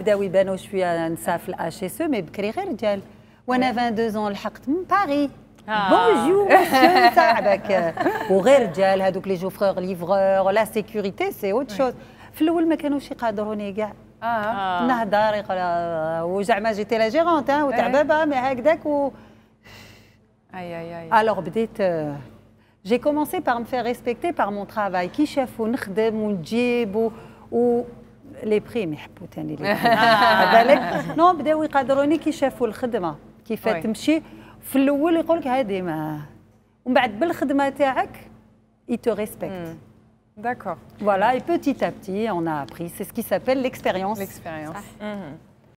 بداو يبانوا شويه نساء في الاش اس مي بكري غير رجال وانا 22 آه. زون لحقت من باري بونجور تاعك وغير رجال هذوك لي جوفغور ليفغور لا سيكوريتي سي اوت شوز في الاول ما كانوش يقادروني كاع آه. آه. نهضر آه، وزعما جيتي لا جيرونت وتعبابه إيه. مي هكذاك و اي اي اي الوغ بديت جي كومونسي بار مفي ريسبكتي بار مون ترافاي كي شافوا نخدم ونجيب و لي بريم يحبوا ثاني لي بالك نو بداو يقدروني كي شافوا الخدمه كيف تمشي في الاول يقول لك هذه ما ومن بعد بالخدمه تاعك اي تو ريسبكت D'accord. Voilà, et petit à petit, on a appris. C'est ce qui s'appelle l'expérience. Mmh.